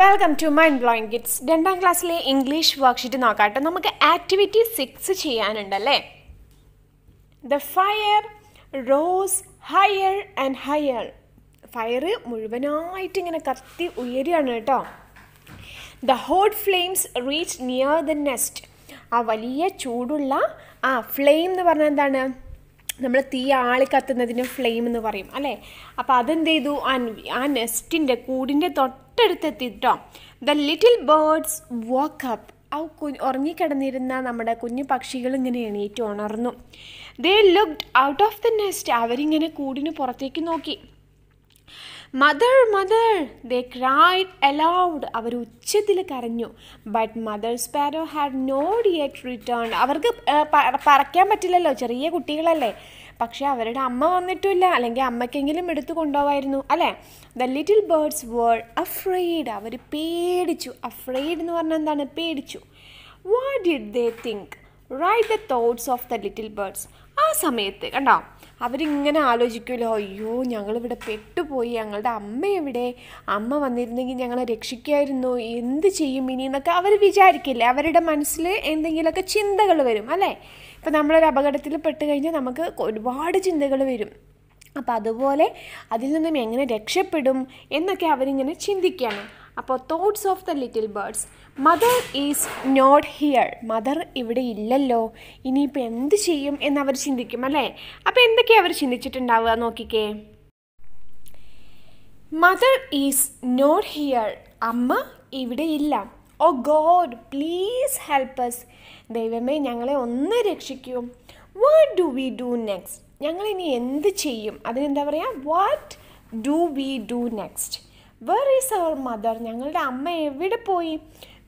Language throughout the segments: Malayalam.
welcome to mind blowing kits രണ്ടാം ക്ലാസ്സിലെ ഇംഗ്ലീഷ് വർക്ക്ഷീറ്റ് നോക്കാട്ടെ നമുക്ക് ആക്ടിവിറ്റി സിക്സ് ചെയ്യാനുണ്ടല്ലേ the fire rose higher and higher fire മുഴുവനായിട്ട് ഇങ്ങനെ കത്തി ഉയരുകയാണ് കേട്ടോ the hot flames reach near the nest ആ വലിയ ചൂടുള്ള ആ ഫ്ലെയിം എന്ന് പറഞ്ഞാൽ എന്താണ് നമ്മൾ തീ ആളി കത്തുന്നതിന് ഫ്ലെയിം എന്ന് പറയും അല്ലേ അപ്പോൾ അതെന്ത് ചെയ്തു ആ ആ നെസ്റ്റിൻ്റെ കൂടിൻ്റെ തൊട്ട് തൊട്ടടുത്തെത്തി കേട്ടോ the little birds wake up ആ കു ഉറങ്ങിക്കിടന്നിരുന്ന നമ്മുടെ കുഞ്ഞു പക്ഷികൾ ഇങ്ങനെ എണീറ്റ് ഉണർന്നു they looked out of the nest അവരിങ്ങനെ കൂടിന് പുറത്തേക്ക് നോക്കി mother mother they cried aloud അവർ ഉച്ചത്തിൽ കരഞ്ഞു but mother sparrow had not yet return അവർക്ക് പറക്കാൻ പറ്റില്ലല്ലോ ചെറിയ കുട്ടികളല്ലേ പക്ഷേ അവരുടെ അമ്മ വന്നിട്ടില്ല അല്ലെങ്കിൽ അമ്മയ്ക്കെങ്കിലും എടുത്തു കൊണ്ടുപോകായിരുന്നു അല്ലേ the little birds were afraid അവർ പേടിച്ചു അഫ്രൈഡ് എന്ന് പറഞ്ഞാൽ എന്താണ് പേടിച്ചു what did they think right the thoughts of the little birds സമയത്ത് കണ്ടോ അവരിങ്ങനെ ആലോചിക്കുമല്ലോ അയ്യോ ഞങ്ങളിവിടെ പെട്ടുപോയി ഞങ്ങളുടെ അമ്മ എവിടെ അമ്മ വന്നിരുന്നെങ്കിൽ ഞങ്ങളെ രക്ഷിക്കുമായിരുന്നു എന്ത് ചെയ്യും ഇനി എന്നൊക്കെ അവർ വിചാരിക്കില്ലേ അവരുടെ മനസ്സിൽ എന്തെങ്കിലുമൊക്കെ ചിന്തകൾ വരും അല്ലേ ഇപ്പം നമ്മളൊരു അപകടത്തിൽ പെട്ട് കഴിഞ്ഞാൽ നമുക്ക് ഒരുപാട് ചിന്തകൾ വരും അപ്പം അതുപോലെ അതിൽ നിന്നും എങ്ങനെ രക്ഷപ്പെടും എന്നൊക്കെ അവരിങ്ങനെ ചിന്തിക്കുകയാണ് അപ്പോൾ thoughts of the little birds mother is not here മദർ ഇവിടെ ഇല്ലല്ലോ ഇനിയിപ്പോൾ എന്ത് ചെയ്യും എന്നവർ ചിന്തിക്കും അല്ലേ അപ്പോൾ എന്തൊക്കെയാണ് അവർ ചിന്തിച്ചിട്ടുണ്ടാവുക നോക്കിക്കേ മദർ ഈസ് നോട്ട് ഹിയർ അമ്മ ഇവിടെ ഇല്ല oh god please help us ദൈവമേ ഞങ്ങളെ ഒന്ന് രക്ഷിക്കൂ what do we do next ഞങ്ങളിനി എന്ത് ചെയ്യും അതിനെന്താ പറയുക what do we do next where is our mother ഞങ്ങളുടെ അമ്മ എവിടെ പോയി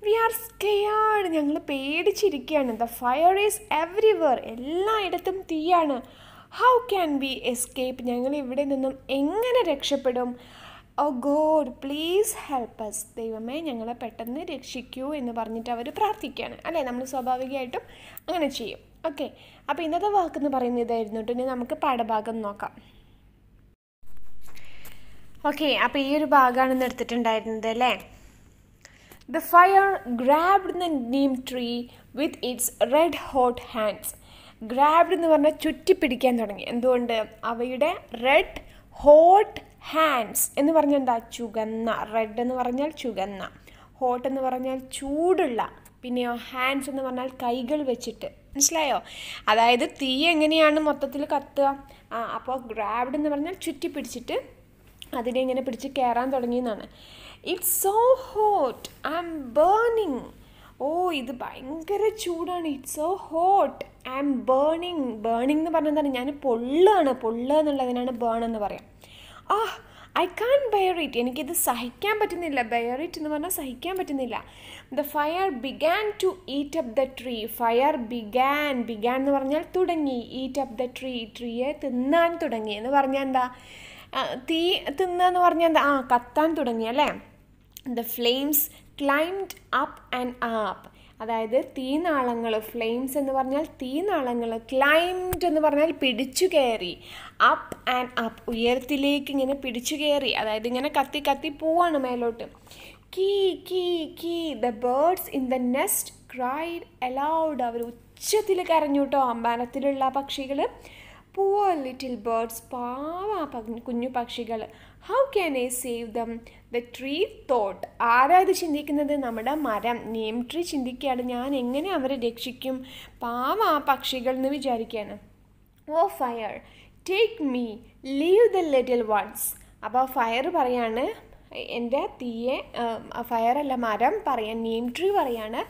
വി ആർ സ്കെയാർഡ് ഞങ്ങൾ പേടിച്ചിരിക്കുകയാണ് ദ ഫയർ ഈസ് എവ്രിവർ എല്ലായിടത്തും തീയാണ് ഹൗ ക്യാൻ ബി എസ്കേപ്പ് ഞങ്ങൾ ഇവിടെ നിന്നും എങ്ങനെ രക്ഷപ്പെടും oh god please help us ദൈവമേ ഞങ്ങളെ പെട്ടെന്ന് രക്ഷിക്കൂ എന്ന് പറഞ്ഞിട്ട് അവർ പ്രാർത്ഥിക്കുകയാണ് അല്ലേ നമ്മൾ സ്വാഭാവികമായിട്ടും അങ്ങനെ ചെയ്യും ഓക്കെ അപ്പോൾ ഇന്നത്തെ വാക്കെന്ന് പറയുന്ന ഇതായിരുന്നു കേട്ടോ ഇനി നമുക്ക് പാഠഭാഗം നോക്കാം ഓക്കെ അപ്പോൾ ഈ ഒരു ഭാഗമാണ് ഇന്ന് എടുത്തിട്ടുണ്ടായിരുന്നത് അല്ലേ the fire grabbed the neem tree with its red hot hands grabbed എന്ന് പറഞ്ഞാൽ ചുറ്റി പിടിക്കാൻ തുടങ്ങി എന്തുകൊണ്ട് അവയുടെ റെഡ് ഹോട്ട് ഹാൻഡ്സ് എന്ന് പറഞ്ഞാൽ എന്താ ചുകന്ന റെഡ് എന്ന് പറഞ്ഞാൽ ചുകന്ന ഹോട്ട് എന്ന് പറഞ്ഞാൽ ചൂടുള്ള പിന്നെയോ ഹാൻഡ്സ് എന്ന് പറഞ്ഞാൽ കൈകൾ വെച്ചിട്ട് മനസ്സിലായോ അതായത് തീ എങ്ങനെയാണ് മൊത്തത്തിൽ കത്തുക അപ്പോൾ ഗ്രാബ്ഡ് എന്ന് പറഞ്ഞാൽ ചുറ്റി പിടിച്ചിട്ട് അതിനെ ഇങ്ങനെ പിടിച്ച് കയറാൻ തുടങ്ങിയെന്നാണ് it's so hot I'm burning ഓ ഇത് ഭയങ്കര ചൂടാണ് it's so hot I'm burning burning എന്ന് പറഞ്ഞാൽ എന്താണ് ഞാൻ പൊള്ളാണ് പൊള്ള എന്നുള്ളതിനാണ് ബേൺ എന്ന് പറയാം ആ ഐ കാൻ ബെയർ ഇറ്റ് എനിക്കിത് സഹിക്കാൻ പറ്റുന്നില്ല ബെയർ ഇറ്റ് എന്ന് പറഞ്ഞാൽ സഹിക്കാൻ പറ്റുന്നില്ല the fire began to eat up the tree fire began began എന്ന് പറഞ്ഞാൽ തുടങ്ങി ഈറ്റ് അപ്പ് ദ ട്രീ ട്രീയെ തിന്നാൻ തുടങ്ങി എന്ന് പറഞ്ഞാൽ എന്താ തീ തിന്നെന്ന് പറഞ്ഞാൽ എന്താ ആ കത്താൻ തുടങ്ങി അല്ലേ the flames climbed up and up അതായത് തീ നാളങ്ങൾ ഫ്ലെയിംസ് എന്ന് പറഞ്ഞാൽ തീ നാളങ്ങൾ ക്ലൈംഡ് എന്ന് പറഞ്ഞാൽ പിടിച്ചു കയറി അപ്പ് ആൻഡ് അപ്പ് ഉയരത്തിലേക്ക് ഇങ്ങനെ പിടിച്ചു കയറി അതായത് ഇങ്ങനെ കത്തി കത്തി പോവാണ് മേലോട്ട് കീ കീ കീ the birds in the nest cried aloud അവർ ഉച്ചത്തിൽ കരഞ്ഞു കേട്ടോ അമ്പാനത്തിലുള്ള പക്ഷികൾ പൂവർ ലിറ്റിൽ ബേർഡ്സ് പാവ കുഞ്ഞു പക്ഷികൾ how can I save them the tree thought ആരാ ഇത് ചിന്തിക്കുന്നത് നമ്മുടെ മരം നെയിം ട്രീ ചിന്തിക്കുകയാണ് ഞാൻ എങ്ങനെ അവരെ രക്ഷിക്കും പാവ ആ പക്ഷികൾ എന്ന് വിചാരിക്കുകയാണ് oh fire take me leave the little ones അപ്പോൾ ഫയർ പറയാണ് എൻ്റെ തീയെ ഫയറല്ല മരം പറയാൻ നെയിം ട്രീ പറയാണ്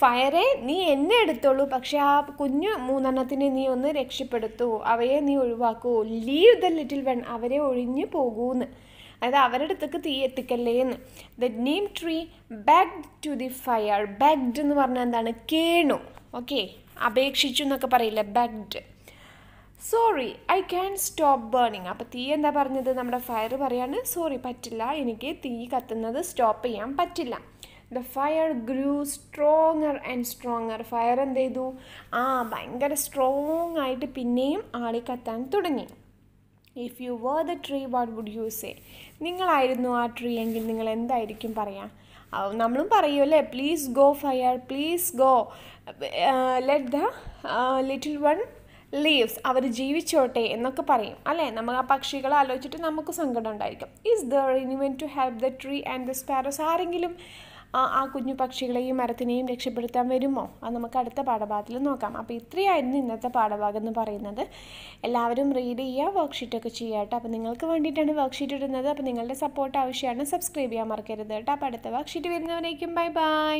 ഫയറെ നീ എന്നെ എടുത്തോളൂ പക്ഷേ ആ കുഞ്ഞു മൂന്നെണ്ണത്തിനെ നീ ഒന്ന് രക്ഷപ്പെടുത്തൂ അവയെ നീ ഒഴിവാക്കൂ ലീവ് ദ ലിറ്റിൽ വെൺ അവരെ ഒഴിഞ്ഞു പോകൂന്ന് അതായത് അവരുടെ അടുത്തേക്ക് തീ എത്തിക്കല്ലേ എന്ന് the neem tree begged to the fire begged എന്ന് പറഞ്ഞാൽ എന്താണ് കേണു ഓക്കെ അപേക്ഷിച്ചു എന്നൊക്കെ പറയില്ല begged sorry I can stop burning അപ്പോൾ തീ എന്താ പറഞ്ഞത് നമ്മുടെ ഫയർ പറയാണ് സോറി പറ്റില്ല എനിക്ക് തീ കത്തുന്നത് സ്റ്റോപ്പ് ചെയ്യാൻ പറ്റില്ല the fire grew stronger and stronger fire എന്ത് ചെയ്തു ആ ഭയങ്കര സ്ട്രോങ് ആയിട്ട് പിന്നെയും ആളി കത്താൻ തുടങ്ങി if you were the tree what would you say നിങ്ങളായിരുന്നു ആ ട്രീ എങ്കിൽ നിങ്ങൾ എന്തായിരിക്കും പറയാം നമ്മളും പറയുമല്ലേ please go fire please go let the little one leaves അവർ ജീവിച്ചോട്ടെ എന്നൊക്കെ പറയും അല്ലേ നമ്മൾ ആ പക്ഷികളെ ആലോചിച്ചിട്ട് നമുക്ക് സങ്കടം ഉണ്ടായിരിക്കും is there anyone to help the tree and the sparrows ആരെങ്കിലും ആ കുഞ്ഞു പക്ഷികളെയും മരത്തിനെയും രക്ഷപ്പെടുത്താൻ വരുമോ അത് നമുക്ക് അടുത്ത പാഠഭാഗത്തിൽ നോക്കാം അപ്പോൾ ഇത്രയായിരുന്നു ഇന്നത്തെ പാഠഭാഗം എന്ന് പറയുന്നത് എല്ലാവരും റീഡ് ചെയ്യുക വർക്ക്ഷീറ്റൊക്കെ ചെയ്യുക കേട്ടോ അപ്പോൾ നിങ്ങൾക്ക് വേണ്ടിയിട്ടാണ് വർക്ക്ഷീറ്റ് ഇടുന്നത് അപ്പോൾ നിങ്ങളുടെ സപ്പോർട്ട് ആവശ്യമാണ് സബ്സ്ക്രൈബ് ചെയ്യാൻ മറക്കരുത് കേട്ടോ അപ്പോൾ അടുത്ത വർക്ക്ഷീറ്റ് വരുന്നവരേക്കും ബൈ ബൈ